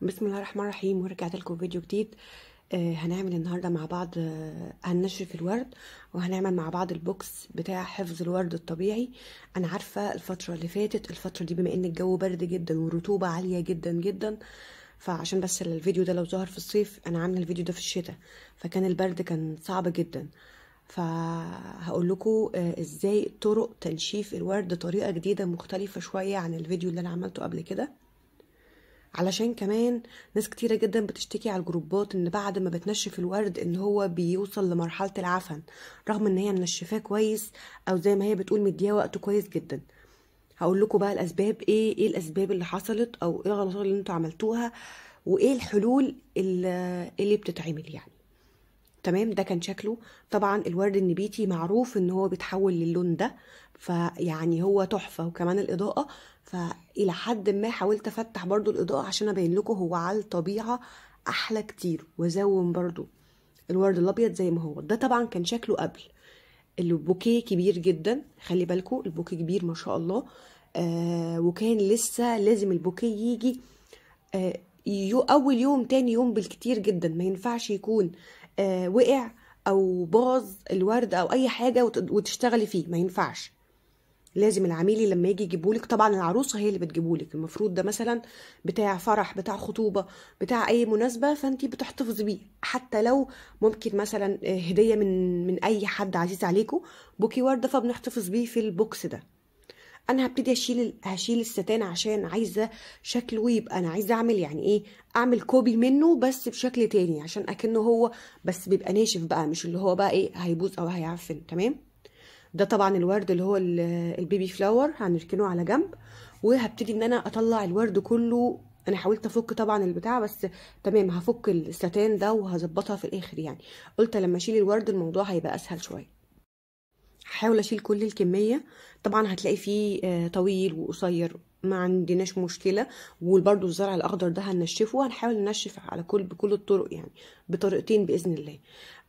بسم الله الرحمن الرحيم ورجعت لكم فيديو جديد آه، هنعمل النهارده مع بعض آه، هنشرف هنشف الورد وهنعمل مع بعض البوكس بتاع حفظ الورد الطبيعي انا عارفه الفتره اللي فاتت الفتره دي بما ان الجو برد جدا والرطوبه عاليه جدا جدا فعشان بس الفيديو ده لو ظهر في الصيف انا عامله الفيديو ده في الشتاء فكان البرد كان صعب جدا فهقول لكم آه، ازاي طرق تنشيف الورد طريقه جديده مختلفه شويه عن الفيديو اللي انا عملته قبل كده علشان كمان ناس كتيرة جدا بتشتكي على الجروبات ان بعد ما بتنشف الورد ان هو بيوصل لمرحلة العفن رغم ان هي منشفاه كويس او زي ما هي بتقول مدياه وقت كويس جدا هقول لكم بقى الاسباب ايه ايه الاسباب اللي حصلت او ايه الغلطات اللي انتوا عملتوها وايه الحلول اللي بتتعمل يعني تمام ده كان شكله طبعا الورد النبيتي معروف ان هو بيتحول للون ده فيعني هو تحفه وكمان الاضاءه فالى حد ما حاولت افتح برضو الاضاءه عشان ابين لكم هو على الطبيعه احلى كتير وزوم برضو الورد الابيض زي ما هو ده طبعا كان شكله قبل البوكيه كبير جدا خلي بالكو البوكيه كبير ما شاء الله آه وكان لسه لازم البوكيه يجي آه يو اول يوم تاني يوم بالكتير جدا ما ينفعش يكون آه، وقع او باظ الورد او اي حاجه وتشتغلي فيه ما ينفعش لازم العميل لما يجي يجيبولك طبعا العروسه هي اللي بتجيبولك المفروض ده مثلا بتاع فرح بتاع خطوبه بتاع اي مناسبه فانت بتحتفظي بيه حتى لو ممكن مثلا آه، هديه من من اي حد عزيز عليكم بوكي ورده فبنحتفظ بيه في البوكس ده انا هبتدي اشيل هشيل الستان عشان عايزه شكله يبقى انا عايزه اعمل يعني ايه اعمل كوبي منه بس بشكل تاني عشان اكنه هو بس بيبقى ناشف بقى مش اللي هو بقى ايه هيبوظ او هيعفن تمام ده طبعا الورد اللي هو البيبي فلاور هنركنه على جنب وهبتدي ان انا اطلع الورد كله انا حاولت افك طبعا البتاع بس تمام هفك الستان ده وهظبطها في الاخر يعني قلت لما اشيل الورد الموضوع هيبقى اسهل شويه هحاول اشيل كل الكميه طبعا هتلاقي فيه آه، طويل وقصير ما عندناش مشكله وبرده الزرع الاخضر ده هنشفه هنحاول ننشف على كل بكل الطرق يعني بطريقتين باذن الله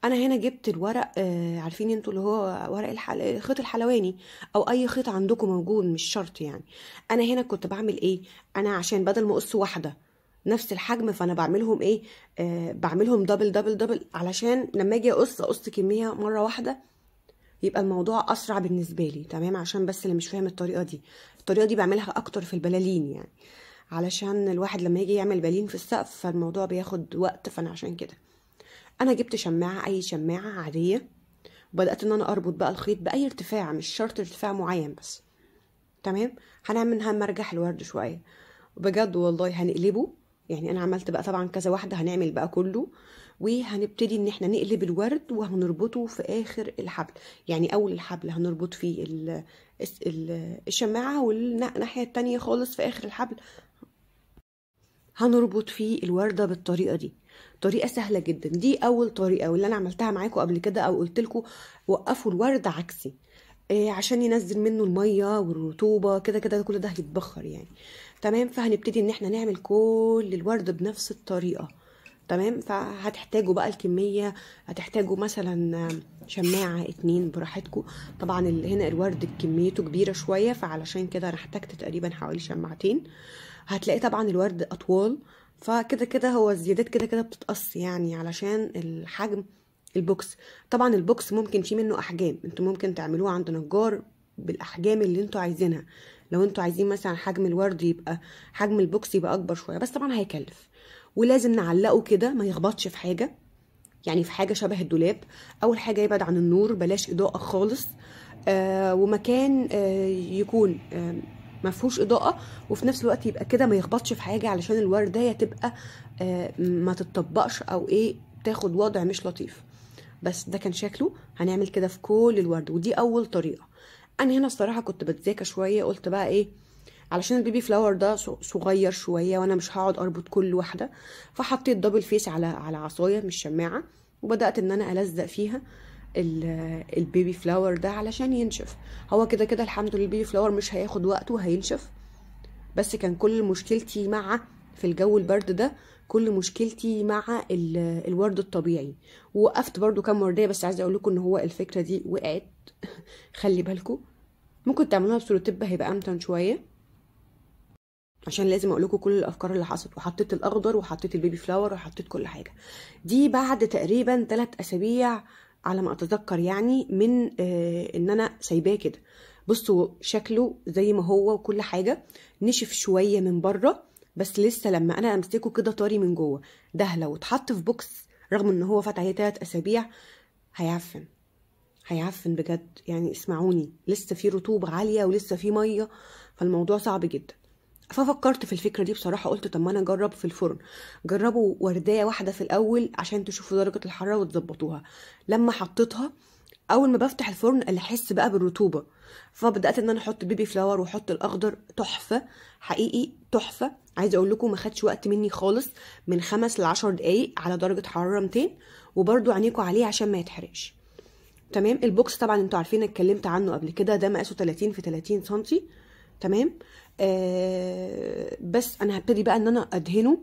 انا هنا جبت الورق آه عارفين انتوا اللي هو ورق الحل... خيط الحلواني او اي خيط عندكم موجود مش شرط يعني انا هنا كنت بعمل ايه انا عشان بدل ما اقص واحده نفس الحجم فانا بعملهم ايه آه بعملهم دبل دبل دبل علشان لما اجي اقص اقص كميه مره واحده يبقى الموضوع اسرع بالنسبه لي تمام عشان بس اللي مش فاهم الطريقه دي الطريقه دي بعملها اكتر في البلالين يعني علشان الواحد لما يجي يعمل بالين في السقف فالموضوع بياخد وقت فانا عشان كده انا جبت شماعه اي شماعه عاديه وبدات ان انا اربط بقى الخيط باي ارتفاع مش شرط ارتفاع معين بس تمام هنعمل هنمرجح الورد شويه وبجد والله هنقلبه يعني انا عملت بقى طبعا كذا واحده هنعمل بقى كله وهنبتدي ان احنا نقلب الورد وهنربطه في اخر الحبل يعني اول الحبل هنربط فيه الشماعه والناحيه التانية خالص في اخر الحبل هنربط فيه الورده بالطريقه دي طريقه سهله جدا دي اول طريقه واللي انا عملتها معاكم قبل كده او قلت وقفوا الورد عكسي آه، عشان ينزل منه الميه والرطوبه كده كده كل ده هيتبخر يعني تمام فهنبتدي ان احنا نعمل كل الورد بنفس الطريقه تمام فهتحتاجوا بقى الكميه هتحتاجوا مثلا شماعه اتنين براحتكم طبعا هنا الورد كميته كبيره شويه فعلشان كده انا احتجت تقريبا حوالي شماعتين هتلاقي طبعا الورد اطول فكده كده هو الزيادات كده كده بتتقص يعني علشان الحجم البوكس طبعا البوكس ممكن فيه منه احجام انتوا ممكن تعملوه عند نجار بالاحجام اللي انتوا عايزينها لو انتوا عايزين مثلا حجم الورد يبقى حجم البوكس يبقى اكبر شويه بس طبعا هيكلف ولازم نعلقه كده ما يخبطش في حاجه يعني في حاجه شبه الدولاب اول حاجه يبعد عن النور بلاش اضاءه خالص آه ومكان آه يكون آه ما فيهوش اضاءه وفي نفس الوقت يبقى كده ما يخبطش في حاجه علشان الورديه تبقى آه ما تتطبقش او ايه تاخد وضع مش لطيف بس ده كان شكله هنعمل كده في كل الورد ودي اول طريقه انا هنا الصراحه كنت بتذاكى شويه قلت بقى ايه علشان البيبي فلاور ده صغير شويه وانا مش هقعد اربط كل واحده فحطيت دبل فيس على على عصايه مش شماعه وبدات ان انا الزق فيها البيبي فلاور ده علشان ينشف هو كده كده الحمد لله البيبي فلاور مش هياخد وقت وهينشف بس كان كل مشكلتي مع في الجو البرد ده كل مشكلتي مع الورد الطبيعي وقفت برده كام وردية بس عايزة اقول لكم ان هو الفكرة دي وقعت خلي بالكم ممكن تعملوها بسولوتيب هيبقى امتن شوية عشان لازم اقول لكم كل الافكار اللي حصلت وحطيت الاخضر وحطيت البيبي فلاور وحطيت كل حاجه دي بعد تقريبا ثلاث اسابيع على ما اتذكر يعني من آه، ان انا سايباه كده بصوا شكله زي ما هو وكل حاجه نشف شويه من بره بس لسه لما انا امسكه كده طري من جوه ده لو اتحط في بوكس رغم ان هو فات عليه ثلاث اسابيع هيعفن هيعفن بجد يعني اسمعوني لسه في رطوبه عاليه ولسه في ميه فالموضوع صعب جدا ففكرت في الفكره دي بصراحه قلت طب ما انا اجرب في الفرن جربوا ورديه واحده في الاول عشان تشوفوا درجه الحراره وتظبطوها لما حطيتها اول ما بفتح الفرن اللي احس بقى بالرطوبه فبدات ان انا احط بيبي فلاور واحط الاخضر تحفه حقيقي تحفه عايزه اقول لكم ما خدش وقت مني خالص من خمس لعشر دقايق على درجه حراره 200 وبرده عينيكوا عليه عشان ما يتحرقش تمام البوكس طبعا انتوا عارفين اتكلمت عنه قبل كده ده مقاسه 30 في 30 سم تمام آه بس انا هبتدي بقى ان انا ادهنه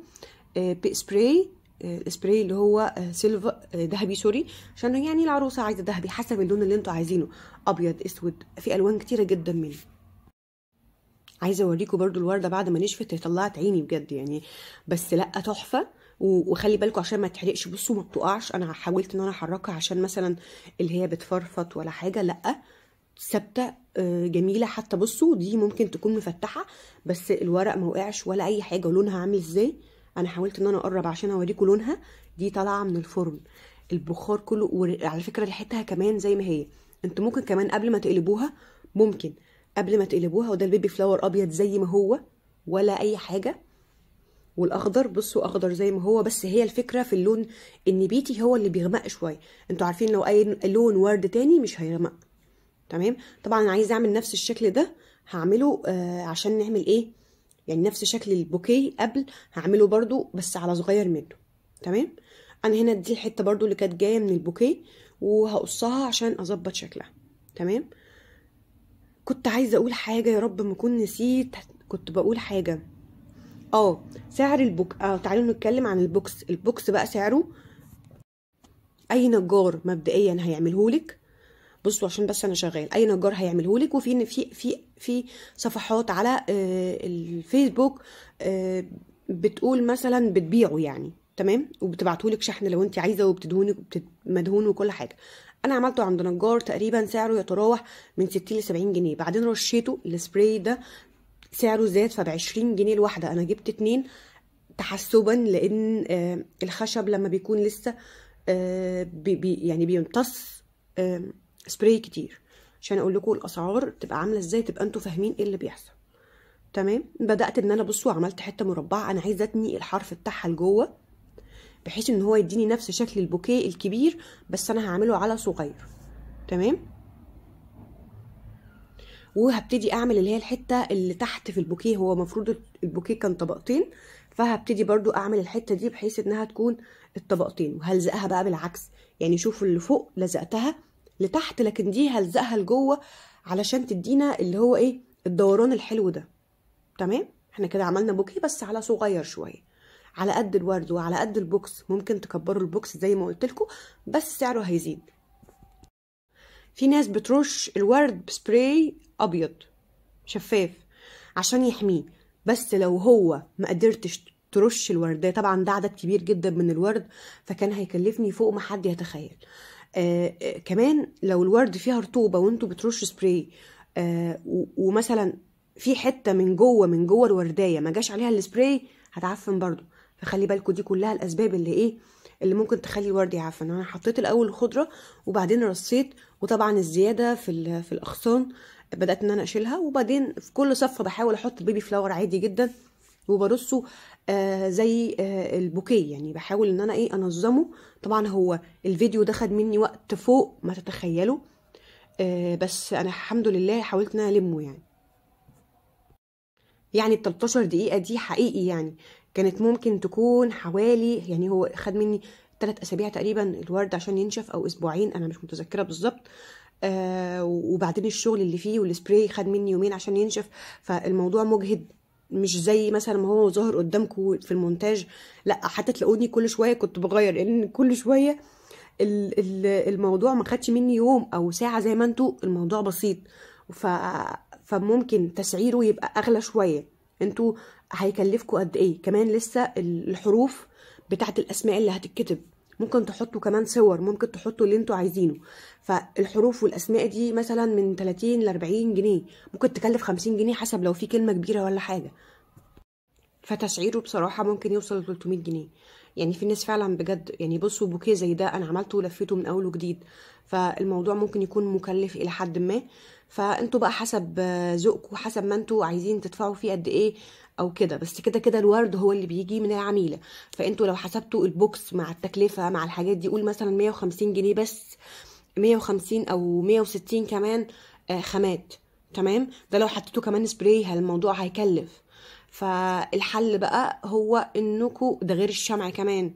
آه بسبراي السبراي آه، اللي هو آه، سيلفر آه، ذهبي سوري عشان يعني العروسه عايزه ذهبي حسب اللون اللي انتوا عايزينه ابيض اسود في الوان كتيره جدا منه عايزه اوريكم برده الورده بعد ما نشفت طلعت عيني بجد يعني بس لا تحفه وخلي بالكم عشان ما تحرقش بصوا ما بتقعش انا حاولت ان انا احركها عشان مثلا اللي هي بتفرفط ولا حاجه لا ثابته آه، جميله حتى بصوا دي ممكن تكون مفتحه بس الورق ما وقعش ولا اي حاجه ولونها عامل ازاي انا حاولت ان انا اقرب عشان اوريكم لونها دي طالعه من الفرن البخار كله وعلى فكره ريحتها كمان زي ما هي انتوا ممكن كمان قبل ما تقلبوها ممكن قبل ما تقلبوها وده البيبي فلاور ابيض زي ما هو ولا اي حاجه والاخضر بصوا اخضر زي ما هو بس هي الفكره في اللون النبيتي هو اللي بيغمق شويه انتوا عارفين لو اي لون ورد تاني مش هيغمق تمام طبعا انا عايزه اعمل نفس الشكل ده هعمله آه عشان نعمل ايه يعني نفس شكل البوكيه قبل هعمله برده بس على صغير منه تمام انا هنا دي الحته برده اللي كانت جايه من البوكيه وهقصها عشان اظبط شكلها تمام كنت عايزه اقول حاجه يا رب ما اكون نسيت كنت بقول حاجه اه سعر البوك اه تعالوا نتكلم عن البوكس البوكس بقى سعره اي نجار مبدئيا هيعملهولك بصوا عشان بس انا شغال اي نجار هيعمله لك وفي في في في صفحات على آه، الفيسبوك آه، بتقول مثلا بتبيعه يعني تمام وبتبعته لك شحن لو انت عايزه وبتدهونك مدهون وكل حاجه انا عملته عند نجار تقريبا سعره يتراوح من 60 ل 70 جنيه بعدين رشيته السبراي ده سعره زاد فب 20 جنيه الواحده انا جبت اتنين تحسبا لان آه، الخشب لما بيكون لسه بي يعني بيمتص سبراي كتير عشان اقول لكم الاسعار تبقى عامله ازاي تبقى انتوا فاهمين ايه اللي بيحصل تمام بدات ان انا بص وعملت حته مربعه انا عايزه اتني الحرف بتاعها لجوه بحيث ان هو يديني نفس شكل البوكيه الكبير بس انا هعمله على صغير تمام وهبتدي اعمل اللي هي الحته اللي تحت في البوكيه هو المفروض البوكيه كان طبقتين فهبتدي برضو اعمل الحته دي بحيث انها تكون الطبقتين وهلزقها بقى بالعكس يعني شوفوا اللي فوق لزقتها لتحت لكن دي هلزقها لجوه علشان تدينا اللي هو ايه الدوران الحلو ده تمام احنا كده عملنا بوكيه بس على صغير شويه على قد الورد وعلى قد البوكس ممكن تكبروا البوكس زي ما قلت لكم بس سعره هيزيد في ناس بترش الورد بسبراي ابيض شفاف عشان يحميه بس لو هو ما قدرتش ترش ده طبعا ده عدد كبير جدا من الورد فكان هيكلفني فوق ما حد يتخيل آه، آه، كمان لو الورد فيها رطوبه وانتوا بترشوا سبراي آه، ومثلا في حته من جوه من جوه الوردايه ما جاش عليها السبراي هتعفن برضو فخلي بالكم دي كلها الاسباب اللي ايه اللي ممكن تخلي الورد يعفن انا حطيت الاول الخضره وبعدين رصيت وطبعا الزياده في في الاغصان بدات ان انا اشيلها وبعدين في كل صفه بحاول احط بيبي فلاور عادي جدا وبرصه آه زي آه البوكيه يعني بحاول ان انا ايه انظمه طبعا هو الفيديو ده خد مني وقت فوق ما تتخيلوا آه بس انا الحمد لله حاولت ان انا المه يعني يعني ال 13 دقيقه دي حقيقي يعني كانت ممكن تكون حوالي يعني هو خد مني ثلاث اسابيع تقريبا الورد عشان ينشف او اسبوعين انا مش متذكره بالظبط آه وبعدين الشغل اللي فيه والسبراي خد مني يومين عشان ينشف فالموضوع مجهد مش زي مثلا ما هو ظاهر قدامكم في المونتاج لا حتى تلاقوني كل شويه كنت بغير لان كل شويه الموضوع ما خدش مني يوم او ساعه زي ما انتوا الموضوع بسيط ف فممكن تسعيره يبقى اغلى شويه انتوا هيكلفكم قد ايه كمان لسه الحروف بتاعه الاسماء اللي هتتكتب ممكن تحطوا كمان صور ممكن تحطوا اللي انتوا عايزينه فالحروف والاسماء دي مثلا من 30 ل 40 جنيه ممكن تكلف 50 جنيه حسب لو في كلمه كبيره ولا حاجه فتسعيره بصراحه ممكن يوصل ل 300 جنيه يعني في ناس فعلا بجد يعني بصوا بوكيه زي ده انا عملته ولفيته من اول وجديد فالموضوع ممكن يكون مكلف الى حد ما فانتوا بقى حسب ذوقكم حسب ما انتوا عايزين تدفعوا فيه قد ايه او كده بس كده كده الورد هو اللي بيجي من العميله فانتوا لو حسبتوا البوكس مع التكلفه مع الحاجات دي قول مثلا 150 جنيه بس 150 او 160 كمان آه، خامات تمام ده لو حطيتوا كمان سبراي الموضوع هيكلف فالحل بقى هو انكم ده غير الشمع كمان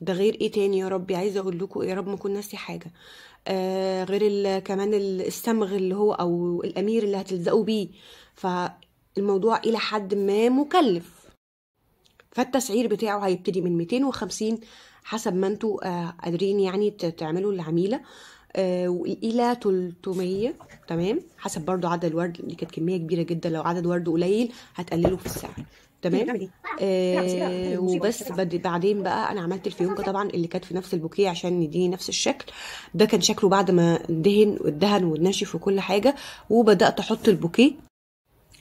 ده غير ايه تاني يا ربي عايزه اقول لكم يا رب ما اكون ناسي حاجه آه، غير كمان السمغ اللي هو او الامير اللي هتلزقوا بيه فالموضوع الى حد ما مكلف فالتسعير بتاعه هيبتدي من 250 حسب ما انتوا آه، قادرين يعني تعملوا العميله آه، الى 300 تمام حسب برضو عدد الورد اللي كانت كميه كبيره جدا لو عدد ورد قليل هتقللوا في السعر تمام ايه؟ آه ايه؟ وبس بعدين بقى انا عملت الفيونكه طبعا اللي كانت في نفس البوكيه عشان نديه نفس الشكل ده كان شكله بعد ما دهن اتدهن ونشف وكل حاجه وبدات احط البوكيه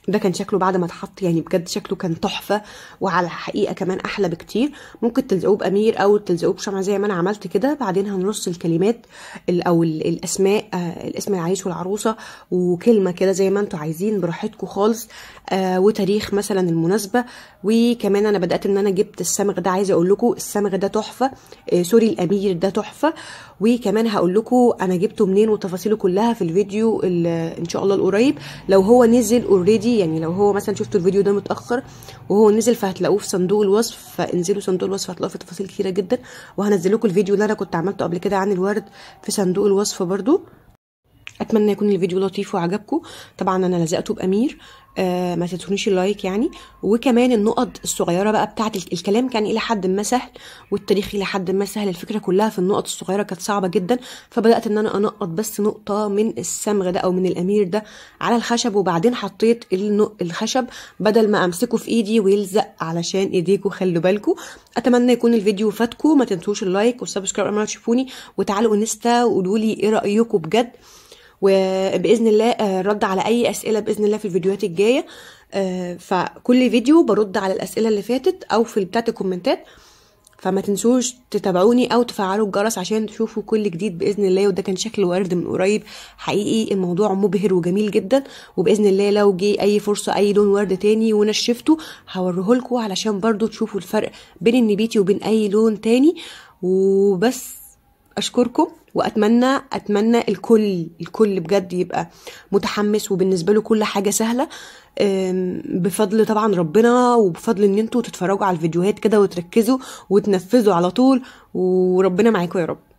ده كان شكله بعد ما اتحط يعني بجد شكله كان تحفه وعلى الحقيقه كمان احلى بكتير ممكن تلزقوه بامير او تلزقوه بشمع زي ما انا عملت كده بعدين هنرص الكلمات او الاسماء آه، الاسم العريس والعروسه وكلمه كده زي ما انتم عايزين براحتكم خالص آه، وتاريخ مثلا المناسبه وكمان انا بدات ان انا جبت السمغ ده عايزه اقول لكم السمغ ده تحفه آه، سوري الامير ده تحفه وكمان هقول لكم انا جبته منين وتفاصيله كلها في الفيديو ان شاء الله القريب لو هو نزل اوريدي فيه يعني لو هو مثلا شفتوا الفيديو ده متاخر وهو نزل فهتلاقوه في صندوق الوصف فانزلوا صندوق الوصف هتلاقوا فيه تفاصيل كتيره جدا وهنزل لكم الفيديو اللي انا كنت عملته قبل كده عن الورد في صندوق الوصف برده اتمنى يكون الفيديو لطيف وعجبكم طبعا انا لزقته بامير آه ما تنسونيش اللايك يعني وكمان النقط الصغيره بقى بتاعه الكلام كان الى حد ما سهل والتاريخ الى حد ما سهل الفكره كلها في النقط الصغيره كانت صعبه جدا فبدات ان انا انقط بس نقطه من الصمغ ده او من الامير ده على الخشب وبعدين حطيت الخشب بدل ما امسكه في ايدي ويلزق علشان ايديكوا خلوا بالكم اتمنى يكون الفيديو فاتكم ما تنسوش اللايك والسبسكرايب ما تشوفوني وتعالوا انستا وقولوا لي ايه رايكم بجد وباذن الله الرد آه، على اي اسئله باذن الله في الفيديوهات الجايه آه، فكل فيديو برد على الاسئله اللي فاتت او في بتاعت الكومنتات فما تنسوش تتابعوني او تفعلوا الجرس عشان تشوفوا كل جديد باذن الله وده كان شكل ورد من قريب حقيقي الموضوع مبهر وجميل جدا وباذن الله لو جه اي فرصه اي لون ورد تاني ونشفته هوريهولكوا علشان برضو تشوفوا الفرق بين النبيتي وبين اي لون تاني وبس اشكركم واتمنى اتمنى الكل الكل بجد يبقى متحمس وبالنسبه له كل حاجه سهله بفضل طبعا ربنا وبفضل ان انتوا تتفرجوا على الفيديوهات كده وتركزوا وتنفذوا على طول وربنا معاكم يا رب